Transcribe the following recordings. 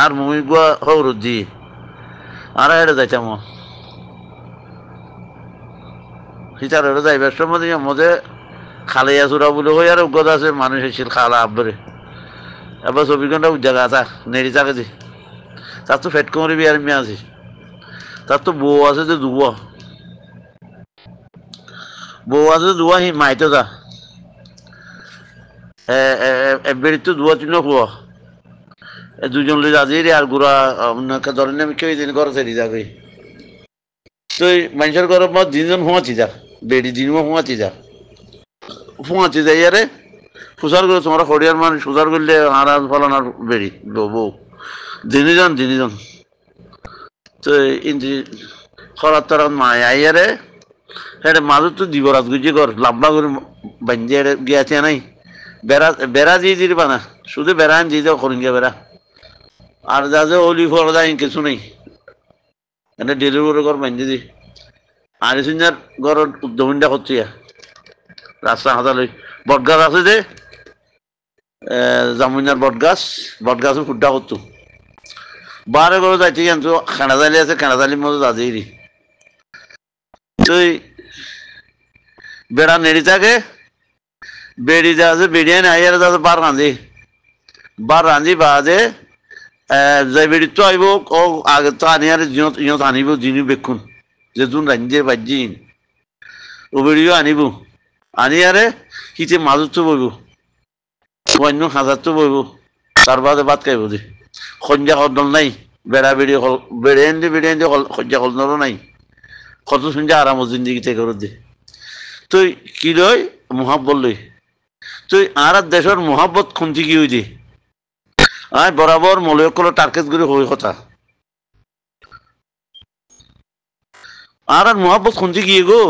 আর মুমি গুয়া হৌ রুদ্ধি আর হেড়ে যাইতাম হিচার হেড়ে যাইবার সময় মধ্যে মজে খালাইয়া চুরা বলে হই আর গদ আছে মানুষ হয়েছিল খালা আব্বরে এবার চব্বিশ ঘন্টা জায়গা থাক নেড়ি থাকে যে তার তো ফেট কমরে বিয়ার মেয়ে আছে তার তো বউ আছে যে দুব বউ আছে দুয়া সি মাইতো যা এ বেড়িত দুয়া তিনো খুয়া দুজন লোক আজির আর গুড়া আপনাকে ধরেন আমি কেউ দিন ঘরে যা কই তুই মানুষের ঘরে মত দিনজন হুঁয়াচি যা বেড়ি দিন হুঁয়াচি যা হুঁয়াচি যাই আরে সুসার করে তোমরা খড়িয়ার মানুষ সুসার করলে আরাম ফলানার বেড়ি বউ দিনজন দিনিজন তো ইন্দি খরার তারা মায় আইয়ারে হ্যাঁ মাঝে তো দিবরাত গুজি কর লাম্বা করে বাঞ্জিয়ারে গিয়াছে নাই বেড়া বেড়া দিয়ে দিবা না শুধু বেড়া দিয়ে দাও খরিঙ্গা বেড়া আর যা যে অলি ফলা যায় কিছু নেই এনে ডেলিভারি ঘর মাইন দিদি আরে সিনার ঘর উদ্যমিনটা করছি রাস্তা বট বটগাছ আছে যে জামিনার বটগাছ গাছ ফুটা করতো বারে ঘরে যাইতে জানতো খানা জালি আছে খানা জালির মতো যাতেই রে তুই বেড়া নেড়ি থাকে বেড়ি যা আছে বেড়িয়ে নাই আর যা বার রাঁধি বার রাঁধি বাজে যাইবেড়ি তো আইব ও আগে তো আনি আর জিনত ইনত আনিব জিনি বেক্ষুন যে যোন রাঞ্জে বাজ্যি ওবেড়িও আনিব আনি আরে সিতে মাজতো বইব অন্য হাজারতো বইব তার বাদে বাদ খাইব দে সন্ধ্যা সদল নাই বেড়া বেড়ি হল বেড়ে আনি বেড়ে এনে সন্ধ্যা সদলও নাই কত সন্ধ্যা আরামত জিন্দগি থেকে দে তুই কি লয় মহাব্বত লই তুই আর দেশের মহাব্বত খুঁজি কি হয়ে আয় বরাবর মলয়কলো টার্কেজগুলি হই কথা আর আর মহাব্বত খুঁজি গিয়ে গো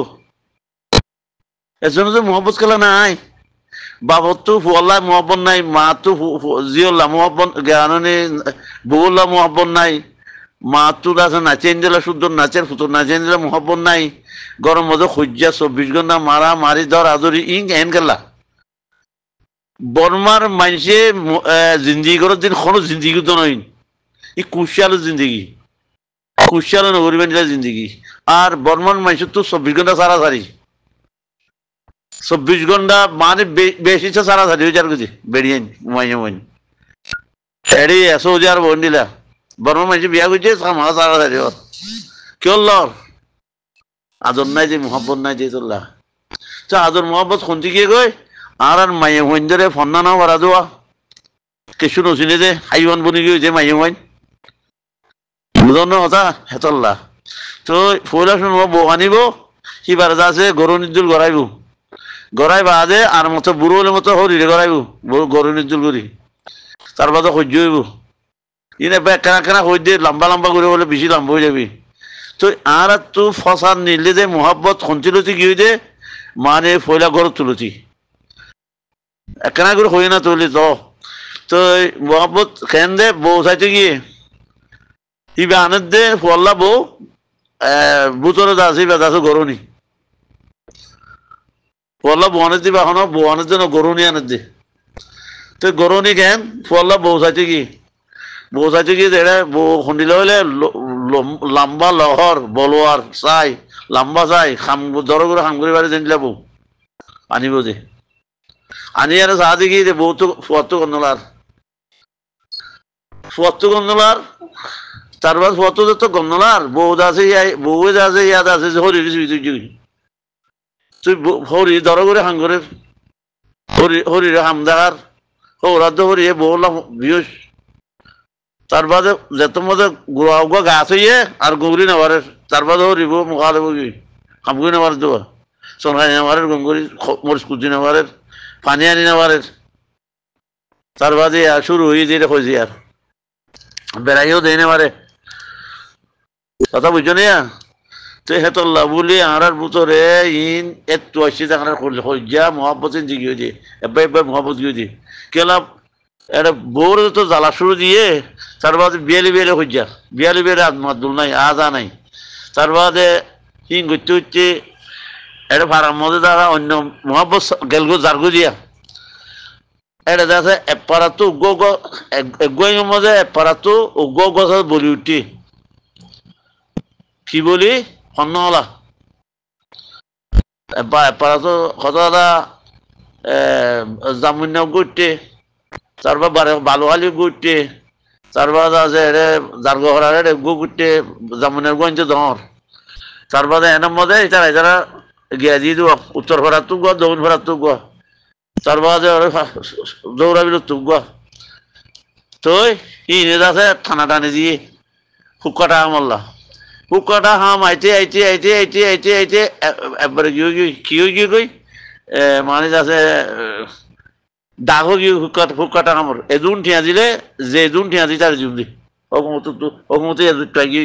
এজন্য যে মহাব্বত খেলা নাই বাবত তো ফুয়াল্লা মহাব্বত নাই মা তো জিওল্লা মহাব্বত জ্ঞাননে বউল্লা মহাব্বত নাই মা তো আছে নাচেন দিলা শুদ্ধ নাচের ফুত নাচেন দিলা মহাব্বত নাই গরম মধ্যে সূর্যা চব্বিশ ঘন্টা মারা মারি ধর আদরি ইং এন গেলা বর্মার মানুষে জিন্দিগি করার দিন কোনো জিন্দিগি তো নয় ই কুশিয়ালো জিন্দিগি কুশিয়াল নগরী মানুষের জিন্দিগি আর বর্মার মানুষ তো চব্বিশ ঘন্টা সারা সারি চব্বিশ ঘন্টা মানে বেশি সারা সারি হয়ে যার বেড়িয়ে মাইনে মাইনে এড়ি এসো যে আর বোন দিলা বর্মার মানুষ বিয়া করছে মারা সারা সারি কেউ লর আদর নাই যে মোহাম্মত নাই যে তোল্লা আদর মোহাম্মত শুনছি গিয়ে কয় আর মায়ে হইন ধরে ফন্না নাও ভাড়া দোয়া কিছু নচিনে যে হাইওয়ান বনি গিয়ে যে মায়ে হইন বুঝন হতা হেতল্লা তো ফুলা শুনব বউ আনিব যা আছে গরু নির্দুল গড়াইব গড়াই বাদে আর মতো বুড়ো হলে মতো হরিরে গড়াইব গরু নির্দুল করি তার বাদে সহ্য হইব ইনে একা একখানা হৈ দিয়ে লম্বা লম্বা করে বলে বেশি লম্বা হয়ে যাবি তো আর তু ফসান নিলে যে মোহাব্বত সঞ্চিলতি কি হয়ে যে মানে ফয়লা গড় তুলতি একখানা করে হই না তুলি তো তো মোহাম্মত খেন দে বউ চাইতে গিয়ে ইবে আনের দে ফল্লা বউ বুতরে যাচ্ছে ইবে যাচ্ছে গরুনি ফল্লা বনের দিবে এখন বনের জন্য গরুনি আনের দে তো গরুনি খেন ফল্লা বউ চাইতে গিয়ে বউ চাইতে গিয়ে দেড়ে বউ খুন্ডিলে হইলে লম্বা লহর বলোয়ার চাই লম্বা চাই খাম দর করে খাম করে বাড়ি দিন যাবো আনিব যে അനിയനെ സാധിക്കീര് പൂത്ത് പുറത്ത് കൊന്നുള്ളാർ പുറത്ത് കൊന്നുള്ളാർ তারপর ফততে গমনলার বউ আছে বউ আছে ইয়াদ আছে হরির তুই তুই হরি ধর করে হাং করে হরি হরির হামদার হৌরাদ হরিয়ে বউলা বিয়স তার বাদে যেত মধ্যে গুড়া উগা গাছ হইয়ে আর গৌরী নেওয়ারে তার বাদে হরিব মুখালে বগি হামগুড়ি নেওয়ার দেওয়া সোনাই নেওয়ারের গম করি মরিচ কুচি নেওয়ারের পানি আনি নেওয়ার তার বাদে শুরু হয়ে দিয়ে খুঁজি আর বেড়াইও দেয় নেওয়ারে কথা বুঝছো না তো হেতল্লা বলি আড়ার বুতরে ইন একটু আসছি তাহার হজ্জা মহাব্বত জিগিয়ে দিয়ে এবার এবার মহাব্বত গিয়ে দিয়ে কেলা এটা বোর তো জ্বালা শুরু দিয়ে তার বাদে বিয়ালি বিয়ালে হজ্জা বিয়ালি বিয়ালে আদমাদুল নাই আদা নাই তার বাদে ইন করতে হচ্ছে এটা ফারার মধ্যে তারা অন্য মহাব্বত গেলগো জারগো দিয়া এটা দেখা এপারাতো উগ্র এগুয়ের মধ্যে এপারাতো উগ্র গছ বলি উঠি কি বলি সন্নলা এপারাতো কথাটা জামুনিয়া গুটতে তারপর বারে বালুহালি গুটতে তারপর আছে এরে জারগো হরারে গু গুটতে জামুনিয়ার গঞ্জে ধর তারপরে এনের মধ্যে তারা যারা গিয়াজি দো উত্তর ভরা তুগ দক্ষিণ ভরা তুগ তার বাদে দৌড়া বিল তুগ তই ইনে দাসে খানা টানে দিয়ে হুকাটা মল্লা হুকাটা হাম আইতে আইতে আইতে আইতে আইতে আইতে একবারে গিয়ে গিয়ে কিয়ে গিয়ে কই মানে দাসে দাগ গিয়ে হুকাট হুকাটা আমার এজুন ঠিয়া দিলে যে জুন ঠিয়া দি তার জুন দি অকমতো অকমতো এজুন টাই গিয়ে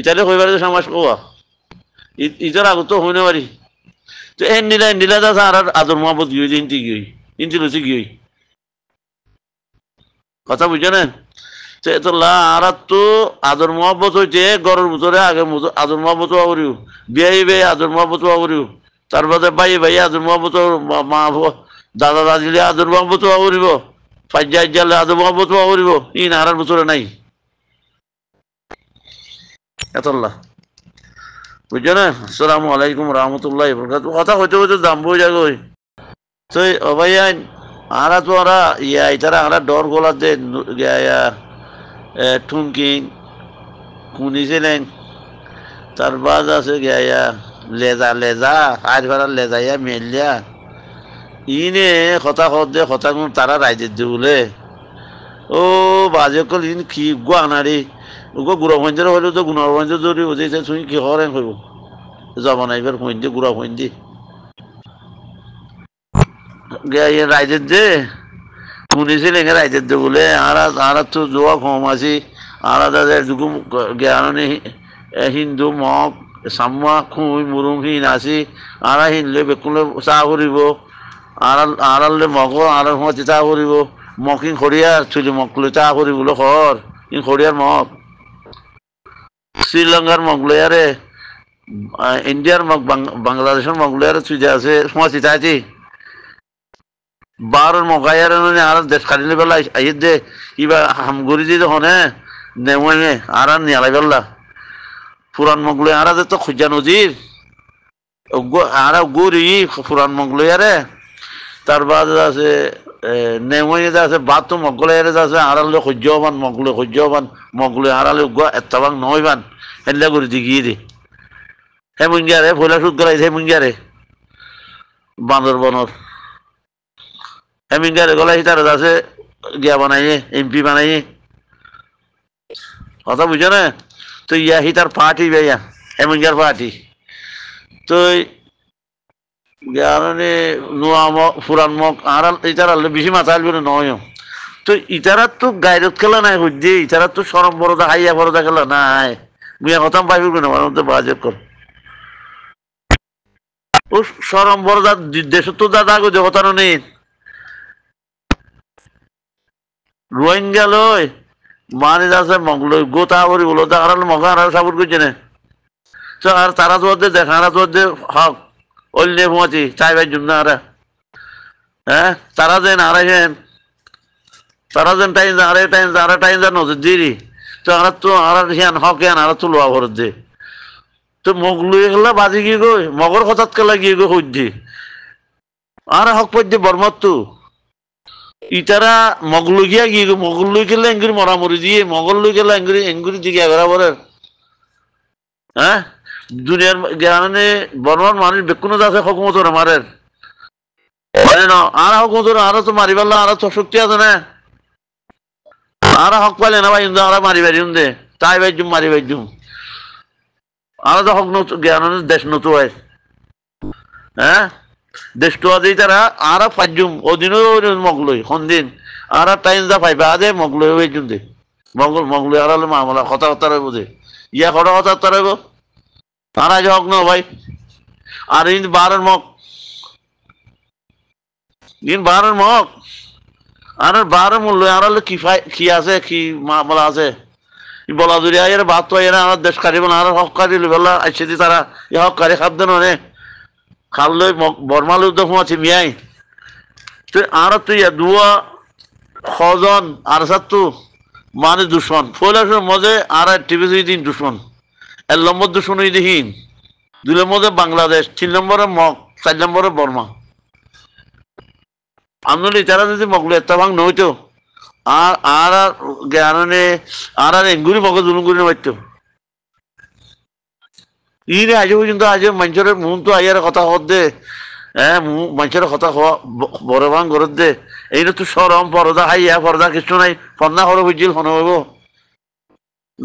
ইটারে কইবার যে সমাজ কোয়া ইতার আগত তো হইনে পারি তো এন নীলা এন নিলা দাস আর আদর মহাবত গিয়ে ইন্তি গিয়ে ইন্তি লুচি গিয়ে কথা বুঝে না তো এত লা আর তো আদর মহাবত হইতে গরুর ভিতরে আগে আদর মহাবত করিও বিয়াই বিয়ে আদর মহাবত করিও তার ভাই ভাই আদর মহাবত মা দাদা দাদিলে আদর মহাবত করিব ফাজ্জা আজ্জালে আদর মহাবত করিব ইন আর ভিতরে নাই এতল্লা বুঝছো না আসসালামু আলাইকুম রহমতুল্লাহ বরকাত কথা হইতে হইতে দাম বই যাগ তো অবাই আইন আরা তো আরা ইয়া ইতারা আরা ডর গোলা দে ঠুমকিং খুনিছিলেন তার বাদ আছে গেয়া লেজা লেজা আর ভাড়া লেজাইয়া মেলিয়া ইনে কথা হত দে কথা তারা রাইজের দে দিবলে ও বাজে কল ইন কি গুয়া নারী ওগো গুড়া ভাঞ্জের হইলে তো গুণা ভাঞ্জে জড়ি বুঝেছে তুই কি হরে হইব যাব না এবার হইন দি গুড়া হইন দি গে রাইজের যে শুনেছিল এখানে রাইজের যে বলে আরা আরা তো জোয়া কম আছি আরা দাদের যুগ জ্ঞানী হিন্দু মগ সাম্মা খুঁই মুরুম হিন আসি আরা হিনলে বেকুলে চাহ করিব আড়াল আড়ালে মগ আড়াল হতে চাহ করিব মক ইন খড়িয়ার চুলি মক চাহ করিবলৈ খর ইন খড়িয়ার মগ শ্রীলঙ্কার মঙ্গলয়ারে ইন্ডিয়ার বাংলাদেশের মঙ্গলয়ারে চুজে আছে সময় চিতাইছি বারোর মকাইয়ারে মানে আর দেশ খালি বেলা আহি দে কিবা হামগুড়ি দি হনে হ্যাঁ, নেমে আর আর নিয়ালাই বেলা পুরান মঙ্গলয়ারা তো খুঁজা নজির আর গুড়ি পুরান মঙ্গলয়ারে তার বাদ আছে নেময়ে যা আছে বাথরুম মগলে যা আছে আড়ালে সহ্যবান মগলে সহ্যবান মগলে আড়ালে এত্তাবাং বান হেল্লা করে দিগিয়ে রে হে মুঙ্গিয়ারে ভোলা সুদ গলাইছে হে মুঙ্গিয়ারে বান্দর বনর হে মুঙ্গিয়ারে গলাইছে তারা আছে গিয়া বানাইয়ে এমপি বানাইয়ে কথা বুঝো না তো ইয়া হি তার পার্টি বেয়া হে মুঙ্গিয়ার পার্টি তো জ্ঞানে নোয়া মগ ফুরান মগ আড়াল ইতার আলো বেশি মাথা আসবে না নয় তো ইতারা তো গাইরত খেলা নাই হুদ্দে ইতারা তো সরম বড়দা হাইয়া বড়দা খেলা নাই মিয়া কথা পাইবে না আমার মধ্যে বাজেব কর ও সরম বড় দাদ দেশ তো দাদা গো জগতানো নেই রোহিঙ্গা লয় মানে আছে মঙ্গলয় গোতা বলো দেখার মগা আর সাপোর্ট করছে না তো আর তারা তো দেখা আর তো হক অল্লে মোয়াতি চাইবার জন্য আর হ্যাঁ তারা যেন আড়াই তারা যেন টাইম আড়াই টাইম আরে টাইম যেন নজর দিয়ে তো আর তো আর হিয়ান হক হিয়ান আর তো লোয়া ভরত দে তো মগ লুই গেলা বাজি গিয়ে গই মগর কথাত কেলা গিয়ে গো সহ্যে আর হক পদ্য বর্মত তো ইতারা মগলুগিয়া গিয়ে মগলুই গেলে এঙ্গুরি মরামরি দিয়ে মগলুই গেলে এঙ্গুরি এঙ্গুরি দিকে এগারা বলেন হ্যাঁ দুনিয়ার গ্রামে বর্মার মানুষ বেকুনো দাসে হকুমত মারেন আর হকুমত আরো তো মারিবার আর তো শক্তি আছে না ആരാ ഹക്ക് പല വൈകുന്നത് ആരാ മാറി വരുന്നത് തായ് വൈജും മാറി আরো তো হক নতুন জ্ঞান দেশ নতু হয় হ্যাঁ দেশ তো আজই তারা আরো পাঁচজুম ওদিনও মগলই সন্দিন আর টাইম যা পাইবে আজে মগলই হয়ে দে মগল মগলই আর মামলা কথা কথা রইব দে ইয়া কথা কথা কথা রইব আর আজ হক ন ভাই আর ইন বারের মগ ইন বারের মগ আর বার মূল্য আর কি কি আছে কি মামলা আছে বলা দূরে আর বাদ তো আয়ের আর দেশ কারি বলে আর হক কারি লইবেলা আইসে দি তারা এ হক কারি খাদ্য নে খাল লই বর্মাল উদ্যোগ আছে মিয়াই তুই আর তুই দুয়া সজন আর সাত্তু মানে দূষণ ফৈলাসের মজে আর টিভি দুই দিন দূষণ এক নম্বর দূষণ দুই দিহীন দুই নম্বরে বাংলাদেশ তিন নম্বরে মগ চার নম্বরে বর্মা అందులో ఇతర మాకు ఎత్తవాంగ్ నోతో ఆర జ్ఞాననే ఆరా ఎంగురి మొగ దునుగురిని పట్టు ఈయన আজ পর্যন্ত আজ মানুষের মুন তো আইয়ার কথা হতে হ্যাঁ মানুষের কথা হওয়া বরবান গরত দে এই তো সরম পরদা হাই ইয়া কিছু নাই পন্না হলো বুঝিল হন হইব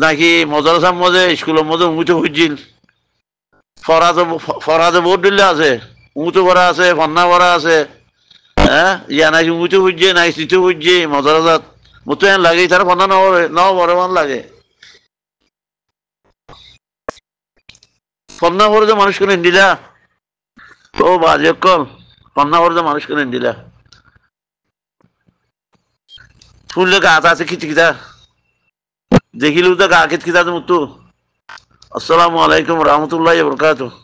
নাকি মদরসার মধ্যে স্কুলের মধ্যে উঁচু বুঝিল ফরাতে ফরাতে বোর্ড দিলে আছে উঁচু ভরা আছে ফন্না ভরা আছে হ্যাঁ ইয়া নাই মুচু বুঝছে নাই সিটু বুঝছে মজারাজাত মুতু এন লাগে তার বন্ধ নবরে নবরে মান লাগে পন্না করে যে মানুষ করে দিলা ও বাজে কল পন্না করে যে মানুষ করে দিলা ফুললে গাছ আছে খিচি খিতা দেখিলু তো গা খিচকিতা মুতু আসসালামু আলাইকুম রহমতুল্লাহ বরকাতুহ